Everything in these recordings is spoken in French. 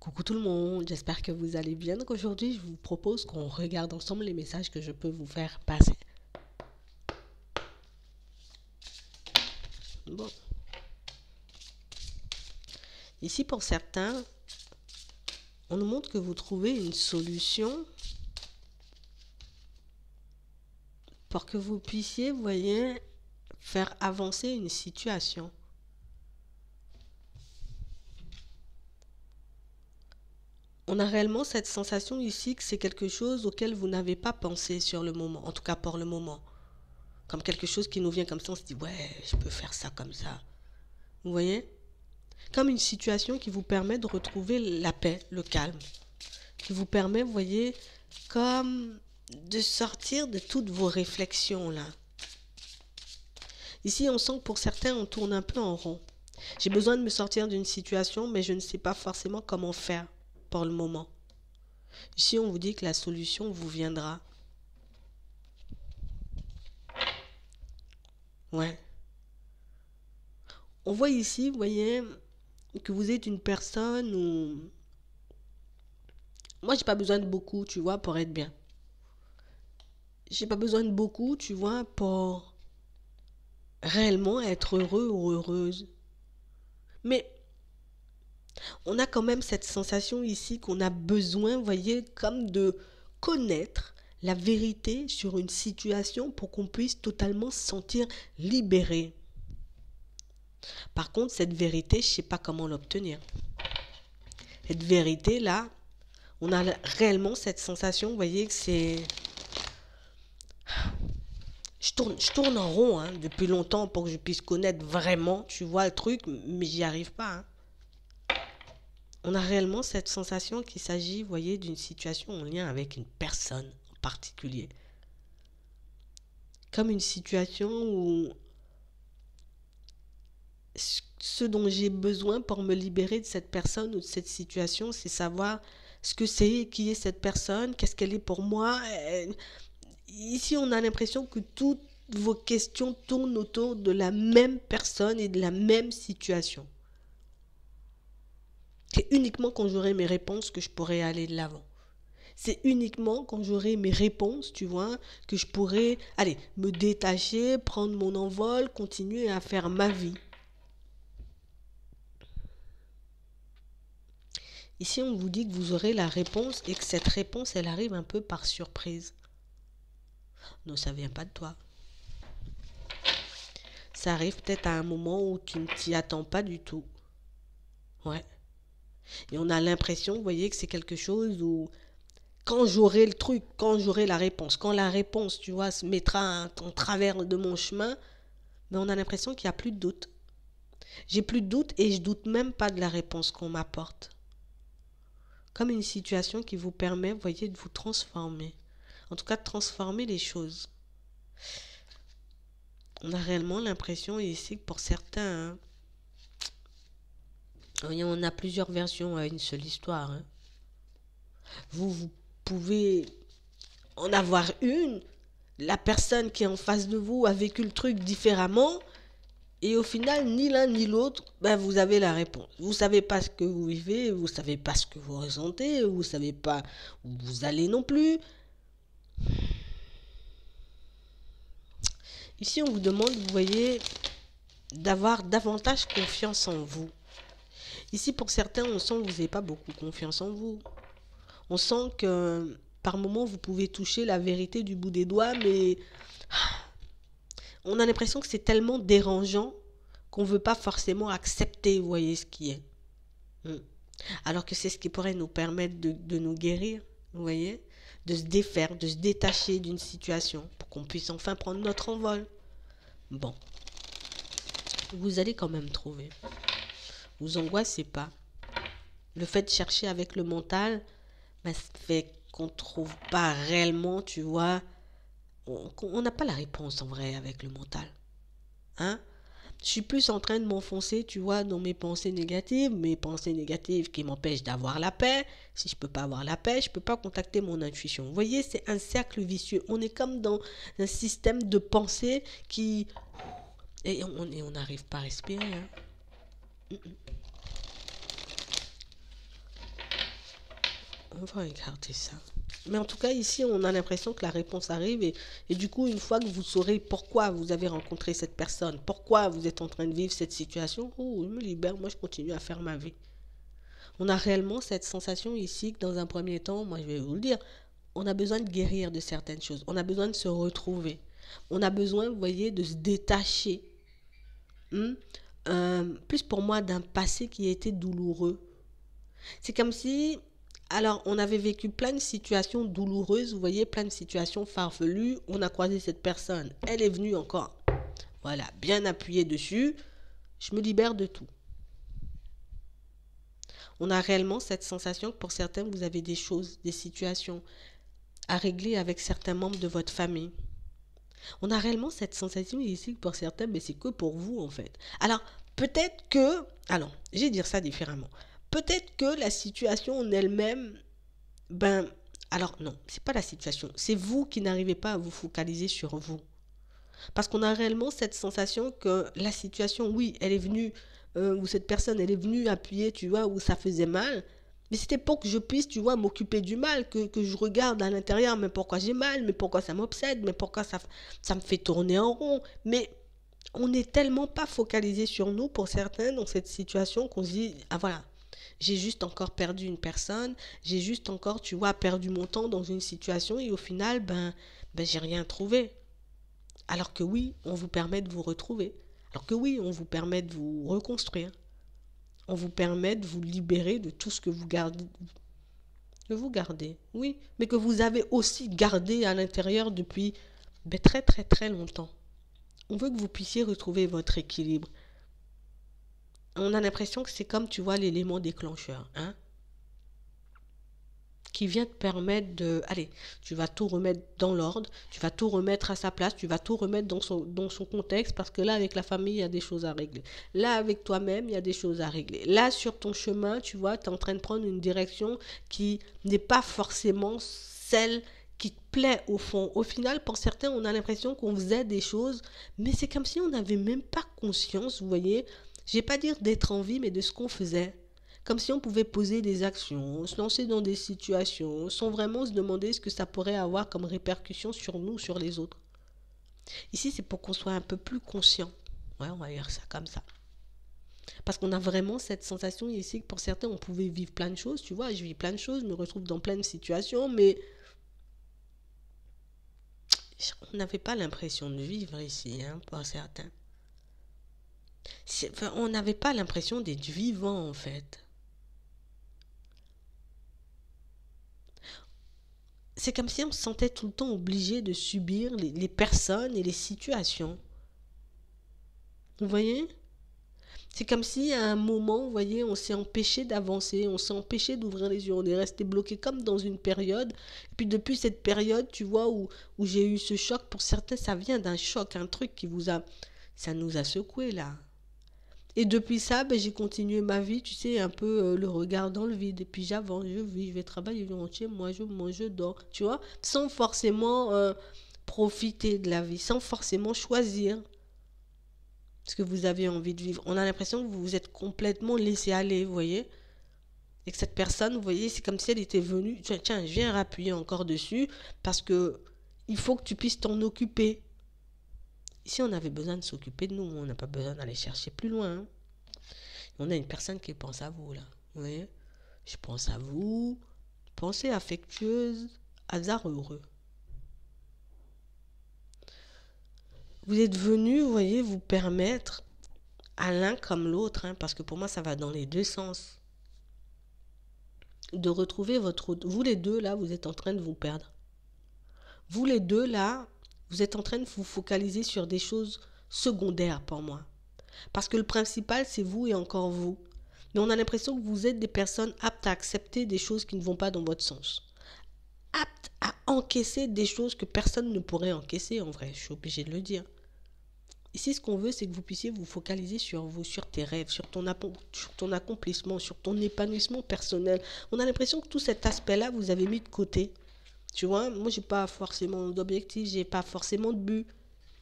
Coucou tout le monde, j'espère que vous allez bien. Donc aujourd'hui, je vous propose qu'on regarde ensemble les messages que je peux vous faire passer. Bon. Ici, pour certains, on nous montre que vous trouvez une solution pour que vous puissiez, voyez, faire avancer une situation. on a réellement cette sensation ici que c'est quelque chose auquel vous n'avez pas pensé sur le moment, en tout cas pour le moment. Comme quelque chose qui nous vient comme ça, on se dit ouais, je peux faire ça comme ça. Vous voyez Comme une situation qui vous permet de retrouver la paix, le calme. Qui vous permet, vous voyez, comme de sortir de toutes vos réflexions là. Ici, on sent que pour certains, on tourne un peu en rond. J'ai besoin de me sortir d'une situation, mais je ne sais pas forcément comment faire pour le moment. Si on vous dit que la solution vous viendra. Ouais. On voit ici, vous voyez, que vous êtes une personne où... Moi, j'ai pas besoin de beaucoup, tu vois, pour être bien. J'ai pas besoin de beaucoup, tu vois, pour réellement être heureux ou heureuse. Mais on a quand même cette sensation ici qu'on a besoin, vous voyez, comme de connaître la vérité sur une situation pour qu'on puisse totalement se sentir libéré. Par contre, cette vérité, je ne sais pas comment l'obtenir. Cette vérité-là, on a réellement cette sensation, vous voyez, que c'est... Je tourne, tourne en rond hein, depuis longtemps pour que je puisse connaître vraiment, tu vois, le truc, mais j'y arrive pas. Hein on a réellement cette sensation qu'il s'agit, voyez, d'une situation en lien avec une personne en particulier. Comme une situation où ce dont j'ai besoin pour me libérer de cette personne ou de cette situation, c'est savoir ce que c'est, qui est cette personne, qu'est-ce qu'elle est pour moi. Euh, ici, on a l'impression que toutes vos questions tournent autour de la même personne et de la même situation. C'est uniquement quand j'aurai mes réponses que je pourrai aller de l'avant. C'est uniquement quand j'aurai mes réponses, tu vois, que je pourrai, allez, me détacher, prendre mon envol, continuer à faire ma vie. Ici, on vous dit que vous aurez la réponse et que cette réponse, elle arrive un peu par surprise. Non, ça ne vient pas de toi. Ça arrive peut-être à un moment où tu ne t'y attends pas du tout. Ouais. Et on a l'impression, vous voyez, que c'est quelque chose où quand j'aurai le truc, quand j'aurai la réponse, quand la réponse, tu vois, se mettra en travers de mon chemin, mais on a l'impression qu'il n'y a plus de doute. J'ai plus de doute et je doute même pas de la réponse qu'on m'apporte. Comme une situation qui vous permet, vous voyez, de vous transformer. En tout cas, de transformer les choses. On a réellement l'impression ici que pour certains, hein, on a plusieurs versions à une seule histoire. Hein. Vous, pouvez en avoir une. La personne qui est en face de vous a vécu le truc différemment. Et au final, ni l'un ni l'autre, ben, vous avez la réponse. Vous ne savez pas ce que vous vivez, vous ne savez pas ce que vous ressentez, vous ne savez pas où vous allez non plus. Ici, on vous demande, vous voyez, d'avoir davantage confiance en vous. Ici, pour certains, on sent que vous n'avez pas beaucoup confiance en vous. On sent que par moments, vous pouvez toucher la vérité du bout des doigts, mais on a l'impression que c'est tellement dérangeant qu'on ne veut pas forcément accepter, vous voyez, ce qui est. Hmm. Alors que c'est ce qui pourrait nous permettre de, nous guérir, vous voyez, de se défaire, de se détacher d'une situation pour qu'on puisse enfin prendre notre envol. Bon, vous allez quand même trouver vous angoissez pas. Le fait de chercher avec le mental, bah, ça fait qu'on trouve pas réellement, tu vois. On n'a pas la réponse en vrai avec le mental. Hein Je suis plus en train de m'enfoncer, tu vois, dans mes pensées négatives, mes pensées négatives qui m'empêchent d'avoir la paix. Si je peux pas avoir la paix, je peux pas contacter mon intuition. Vous voyez, c'est un cercle vicieux. On est comme dans un système de pensée qui... Et on n'arrive on pas à respirer. Hein. Mm, mm. on ça. Mais en tout cas, ici, on a l'impression que la réponse arrive. Et, du coup, une fois que vous saurez pourquoi vous avez rencontré cette personne, pourquoi vous êtes en train de vivre cette situation, oh, je me libère, moi, je continue à faire ma vie. On a réellement cette sensation ici que dans un premier temps, moi, je vais vous le dire, on a besoin de guérir de certaines choses. On a besoin de se retrouver. On a besoin, vous voyez, de se détacher. Hmm, euh, plus pour moi, d'un passé qui a été douloureux. C'est comme si alors, on avait vécu plein de situations douloureuses, vous voyez, plein de situations farfelues. On a croisé cette personne. Elle est venue encore. Voilà, bien appuyée dessus. Je me libère de tout. On a réellement cette sensation que pour certains, vous avez des choses, des situations à régler avec certains membres de votre famille. On a réellement cette sensation ici que pour certains, mais c'est que pour vous en fait. Alors, peut-être que... Alors, j'ai dire ça différemment. Peut-être que la situation en elle-même, ben, alors non, c'est pas la situation, c'est vous qui n'arrivez pas à vous focaliser sur vous. Parce qu'on a réellement cette sensation que la situation, oui, elle est venue, euh, ou cette personne, elle est venue appuyer, tu vois, où ça faisait mal. Mais c'était pour que je puisse, tu vois, m'occuper du mal, que, je regarde à l'intérieur, mais pourquoi j'ai mal, mais pourquoi ça m'obsède, mais pourquoi ça, ça me fait tourner en rond. Mais on n'est tellement pas focalisé sur nous pour certains dans cette situation qu'on se dit, ah voilà, j'ai juste encore perdu une personne, j'ai juste encore, tu vois, perdu mon temps dans une situation et au final, ben, ben j'ai rien trouvé. Alors que oui, on vous permet de vous retrouver. Alors que oui, on vous permet de vous reconstruire. On vous permet de vous libérer de tout ce que vous gardez. vous garder, oui, mais que vous avez aussi gardé à l'intérieur depuis ben, très très très longtemps. On veut que vous puissiez retrouver votre équilibre on a l'impression que c'est comme, tu vois, l'élément déclencheur, hein, qui vient te permettre de, allez, tu vas tout remettre dans l'ordre, tu vas tout remettre à sa place, tu vas tout remettre dans son, dans son contexte, parce que là, avec la famille, il y a des choses à régler. Là, avec toi-même, il y a des choses à régler. Là, sur ton chemin, tu vois, tu es en train de prendre une direction qui n'est pas forcément celle qui te plaît au fond. Au final, pour certains, on a l'impression qu'on faisait des choses, mais c'est comme si on n'avait même pas conscience, vous voyez, je vais pas dire d'être en vie, mais de ce qu'on faisait. Comme si on pouvait poser des actions, se lancer dans des situations, sans vraiment se demander ce que ça pourrait avoir comme répercussion sur nous, sur les autres. Ici, c'est pour qu'on soit un peu plus conscient. Ouais, on va dire ça comme ça. Parce qu'on a vraiment cette sensation ici que pour certains, on pouvait vivre plein de choses. Tu vois, je vis plein de choses, je me retrouve dans plein de situations, mais on n'avait pas l'impression de vivre ici, hein, pour certains on n'avait pas l'impression d'être vivant en fait. C'est comme si on se sentait tout le temps obligé de subir les, personnes et les situations. Vous voyez C'est comme si à un moment, vous voyez, on s'est empêché d'avancer, on s'est empêché d'ouvrir les yeux, on est resté bloqué comme dans une période. Et puis depuis cette période, tu vois, où, où j'ai eu ce choc, pour certains, ça vient d'un choc, un truc qui vous a... Ça nous a secoué là. Et depuis ça, ben, j'ai continué ma vie, tu sais, un peu euh, le regard dans le vide. Et puis j'avance, je vis, je vais travailler, je rentre chez moi, je mange, je dors, tu vois, sans forcément euh, profiter de la vie, sans forcément choisir ce que vous avez envie de vivre. On a l'impression que vous vous êtes complètement laissé aller, vous voyez. Et que cette personne, vous voyez, c'est comme si elle était venue, tiens, tiens je viens rappuyer encore dessus, parce que il faut que tu puisses t'en occuper. Si on avait besoin de s'occuper de nous. On n'a pas besoin d'aller chercher plus loin. Hein. On a une personne qui pense à vous, là. Vous Je pense à vous. Pensée affectueuse, hasard heureux. Vous êtes venu, vous voyez, vous permettre à l'un comme l'autre, hein, parce que pour moi, ça va dans les deux sens de retrouver votre... Vous les deux, là, vous êtes en train de vous perdre. Vous les deux, là, vous êtes en train de vous focaliser sur des choses secondaires pour moi. Parce que le principal, c'est vous et encore vous. Mais on a l'impression que vous êtes des personnes aptes à accepter des choses qui ne vont pas dans votre sens. Aptes à encaisser des choses que personne ne pourrait encaisser, en vrai, je suis obligé de le dire. Ici, ce qu'on veut, c'est que vous puissiez vous focaliser sur vous, sur tes rêves, sur ton, ton accomplissement, sur ton épanouissement personnel. On a l'impression que tout cet aspect-là, vous avez mis de côté tu vois, moi, j'ai pas forcément d'objectif, j'ai pas forcément de but.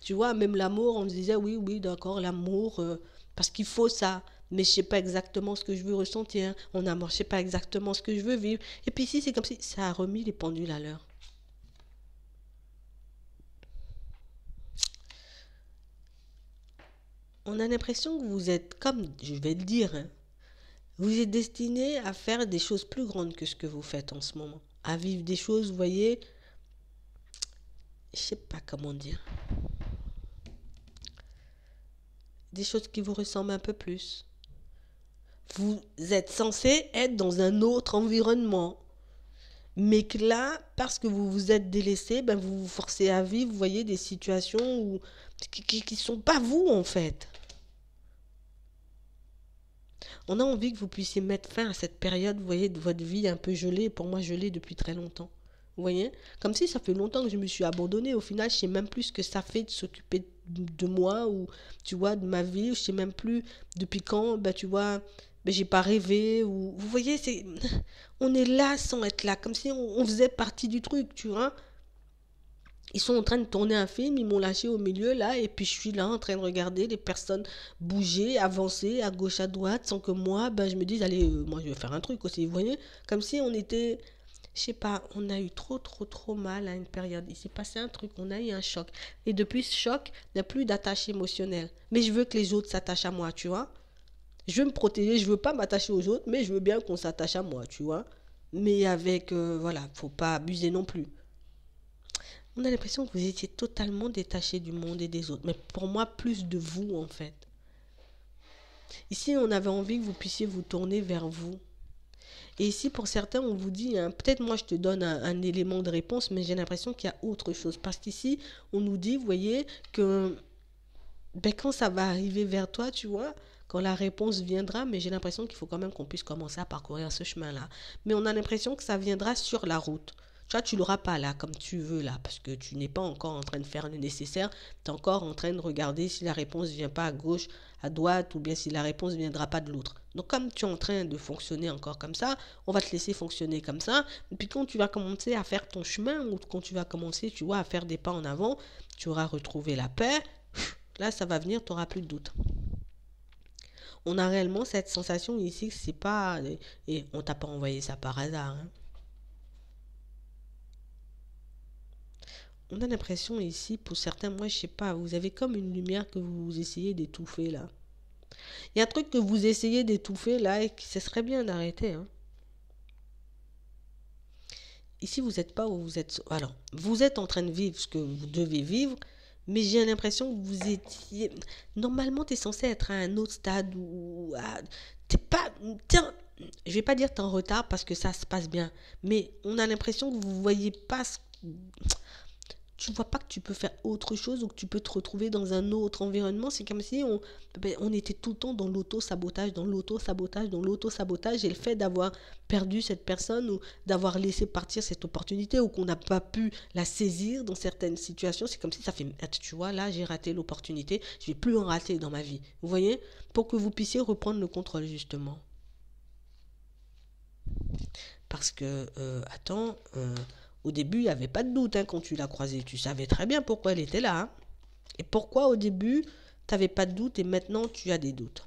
Tu vois, même l'amour, on me disait oui, oui, d'accord, l'amour, euh, parce qu'il faut ça. Mais je sais pas exactement ce que je veux ressentir. On amour, je sais pas exactement ce que je veux vivre. Et puis ici, c'est comme si ça a remis les pendules à l'heure. On a l'impression que vous êtes, comme je vais le dire, hein, vous êtes destiné à faire des choses plus grandes que ce que vous faites en ce moment à vivre des choses, vous voyez. Je sais pas comment dire. Des choses qui vous ressemblent un peu plus. Vous êtes censé être dans un autre environnement. Mais que là, parce que vous vous êtes délaissé, ben, vous vous forcez à vivre, vous voyez, des situations qui ne sont pas vous, en fait. On a envie que vous puissiez mettre fin à cette période, vous voyez, de votre vie un peu gelée, pour moi gelée depuis très longtemps. Vous voyez Comme si ça fait longtemps que je me suis abandonnée. Au final, je sais même plus ce que ça fait de s'occuper de moi ou, tu vois, de ma vie. Je sais même plus depuis quand, bah, tu vois, mais bah, j'ai pas rêvé ou vous voyez c'est on est là sans être là comme si on faisait partie du truc tu vois ils sont en train de tourner un film, ils m'ont lâché au milieu là, et puis je suis là en train de regarder les personnes bouger, avancer à gauche, à droite, sans que moi, ben, je me dise, allez, euh, moi je vais faire un truc aussi, vous voyez Comme si on était, je sais pas, on a eu trop, trop, trop mal à une période. Il s'est passé un truc, on a eu un choc. Et depuis ce choc, il n'y a plus d'attache émotionnelle. Mais je veux que les autres s'attachent à moi, tu vois Je veux me protéger, je veux pas m'attacher aux autres, mais je veux bien qu'on s'attache à moi, tu vois Mais avec, il euh, voilà, faut pas abuser non plus on a l'impression que vous étiez totalement détaché du monde et des autres. Mais pour moi, plus de vous, en fait. Ici, on avait envie que vous puissiez vous tourner vers vous. Et ici, pour certains, on vous dit, hein, peut-être moi je te donne un, élément de réponse, mais j'ai l'impression qu'il y a autre chose. Parce qu'ici, on nous dit, vous voyez, que ben, quand ça va arriver vers toi, tu vois, quand la réponse viendra, mais j'ai l'impression qu'il faut quand même qu'on puisse commencer à parcourir ce chemin-là. Mais on a l'impression que ça viendra sur la route. Toi, tu l'auras pas là, comme tu veux là, parce que tu n'es pas encore en train de faire le nécessaire. Tu es encore en train de regarder si la réponse ne vient pas à gauche, à droite, ou bien si la réponse ne viendra pas de l'autre. Donc, comme tu es en train de fonctionner encore comme ça, on va te laisser fonctionner comme ça. Et puis, quand tu vas commencer à faire ton chemin, ou quand tu vas commencer, tu vois, à faire des pas en avant, tu auras retrouvé la paix. Là, ça va venir, tu n'auras plus de doute on a réellement cette sensation ici que c'est pas et on t'a pas envoyé ça par hasard hein. on a l'impression ici, pour certains, moi je sais pas, vous avez comme une lumière que vous essayez d'étouffer là. Il y a un truc que vous essayez d'étouffer là et ce serait bien d'arrêter. Hein. Ici, vous n'êtes pas où vous êtes. Alors, vous êtes en train de vivre ce que vous devez vivre, mais j'ai l'impression que vous étiez. Normalement, tu es censé être à un autre stade où. T'es pas. Tiens, je vais pas dire es en retard parce que ça se passe bien, mais on a l'impression que vous voyez pas ce tu vois pas que tu peux faire autre chose ou que tu peux te retrouver dans un autre environnement. C'est comme si ben, on, était tout le temps dans l'auto-sabotage, dans l'auto-sabotage, dans l'auto-sabotage. Et le fait d'avoir perdu cette personne ou d'avoir laissé partir cette opportunité ou qu'on n'a pas pu la saisir dans certaines situations, c'est comme si ça fait, tu vois, là j'ai raté l'opportunité, je vais plus en rater dans ma vie. Vous voyez Pour que vous puissiez reprendre le contrôle justement. Parce que, euh, attends, euh, au début, il n'y avait pas de doute hein, quand tu l'as croisée. Tu savais très bien pourquoi elle était là. Hein. Et pourquoi au début, tu n'avais pas de doute et maintenant tu as des doutes.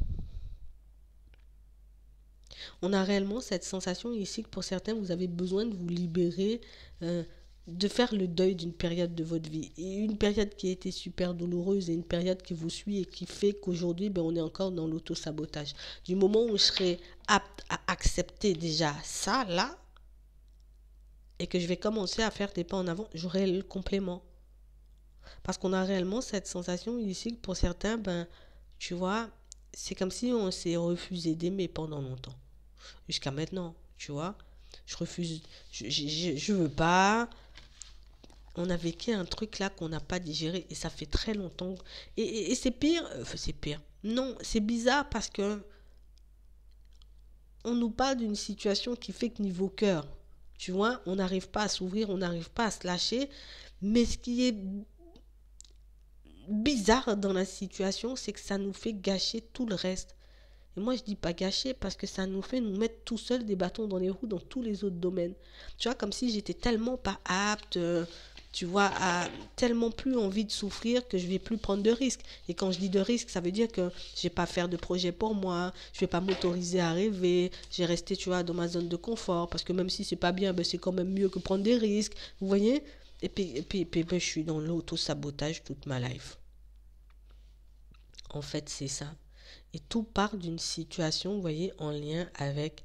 On a réellement cette sensation ici que pour certains, vous avez besoin de vous libérer, euh, de faire le deuil d'une période de votre vie. une période qui a été super douloureuse et une période qui vous suit et qui fait qu'aujourd'hui, ben, on est encore dans l'auto-sabotage. Du moment où je serai apte à accepter déjà ça, là, et que je vais commencer à faire des pas en avant, j'aurai le complément. Parce qu'on a réellement cette sensation ici que pour certains, ben, tu vois, c'est comme si on s'est refusé d'aimer pendant longtemps. Jusqu'à maintenant, tu vois. Je refuse, je, je, je, veux pas. On a vécu un truc là qu'on n'a pas digéré et ça fait très longtemps. Et, et, c'est pire, euh, c'est pire. Non, c'est bizarre parce que on nous parle d'une situation qui fait que niveau cœur, tu vois, on n'arrive pas à s'ouvrir, on n'arrive pas à se lâcher. Mais ce qui est bizarre dans la situation, c'est que ça nous fait gâcher tout le reste. Et moi, je dis pas gâcher parce que ça nous fait nous mettre tout seuls des bâtons dans les roues dans tous les autres domaines. Tu vois, comme si j'étais tellement pas apte, euh, tu vois, a tellement plus envie de souffrir que je vais plus prendre de risques. Et quand je dis de risques, ça veut dire que je vais pas faire de projet pour moi, je vais pas m'autoriser à rêver, j'ai resté, tu vois, dans ma zone de confort parce que même si ce n'est pas bien, ben, c'est quand même mieux que prendre des risques. Vous voyez Et puis, puis, puis ben, je suis dans l'auto-sabotage toute ma life. En fait, c'est ça. Et tout part d'une situation, vous voyez, en lien avec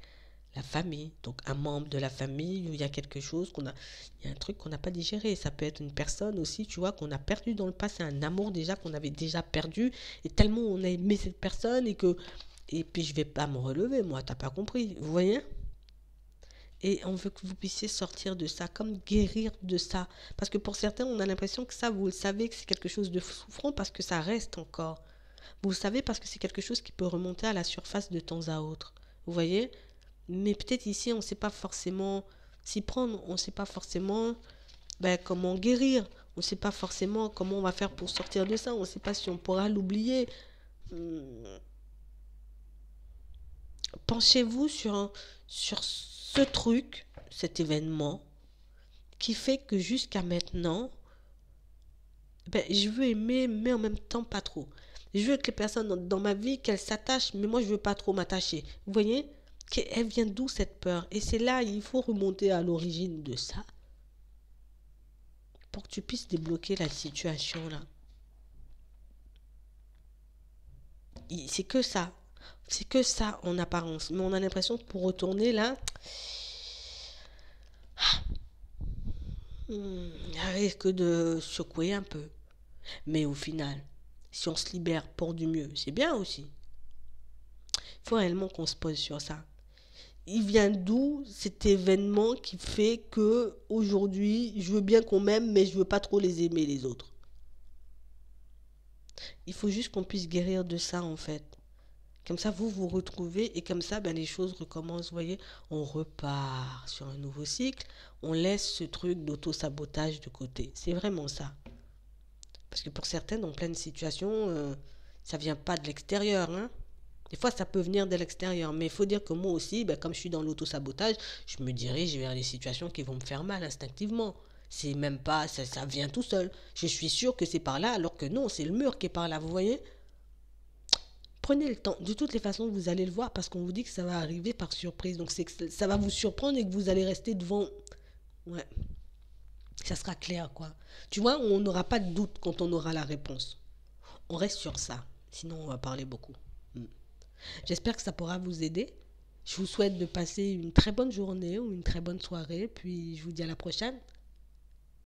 la famille, donc un membre de la famille où il y a quelque chose qu'on a, il y a un truc qu'on n'a pas digéré. Ça peut être une personne aussi, tu vois, qu'on a perdu dans le passé, un amour déjà qu'on avait déjà perdu, et tellement on a aimé cette personne et que, et puis je vais pas me relever, moi, t'as pas compris, vous voyez et on veut que vous puissiez sortir de ça, comme guérir de ça. Parce que pour certains, on a l'impression que ça, vous le savez, que c'est quelque chose de souffrant parce que ça reste encore. Vous le savez parce que c'est quelque chose qui peut remonter à la surface de temps à autre. Vous voyez mais peut-être ici, on ne sait pas forcément s'y prendre, on ne sait pas forcément ben, comment guérir, on ne sait pas forcément comment on va faire pour sortir de ça, on ne sait pas si on pourra l'oublier. Hmm. Penchez-vous sur, sur ce truc, cet événement, qui fait que jusqu'à maintenant, ben, je veux aimer, mais en même temps pas trop. Je veux que les personnes dans, ma vie, qu'elles s'attachent, mais moi je veux pas trop m'attacher. Vous voyez elle vient d'où cette peur Et c'est là, il faut remonter à l'origine de ça pour que tu puisses débloquer la situation là. C'est que ça. C'est que ça en apparence. Mais on a l'impression que pour retourner là, hmm, il risque de secouer un peu. Mais au final, si on se libère pour du mieux, c'est bien aussi. Il faut réellement qu'on se pose sur ça il vient d'où cet événement qui fait que aujourd'hui, je veux bien qu'on m'aime, mais je veux pas trop les aimer les autres. Il faut juste qu'on puisse guérir de ça en fait. Comme ça, vous vous retrouvez et comme ça, ben, les choses recommencent. Vous voyez, on repart sur un nouveau cycle. On laisse ce truc d'auto-sabotage de côté. C'est vraiment ça. Parce que pour certaines, en pleine situation, situations, euh, ça vient pas de l'extérieur. Hein? Des fois, ça peut venir de l'extérieur, mais il faut dire que moi aussi, ben, comme je suis dans l'auto-sabotage, je me dirige vers des situations qui vont me faire mal instinctivement. C'est même pas, ça, ça vient tout seul. Je suis sûr que c'est par là, alors que non, c'est le mur qui est par là, vous voyez Prenez le temps. De toutes les façons, vous allez le voir parce qu'on vous dit que ça va arriver par surprise. Donc, c'est que ça va vous surprendre et que vous allez rester devant. Ouais. Ça sera clair, quoi. Tu vois, on n'aura pas de doute quand on aura la réponse. On reste sur ça. Sinon, on va parler beaucoup. J'espère que ça pourra vous aider. Je vous souhaite de passer une très bonne journée ou une très bonne soirée, puis je vous dis à la prochaine.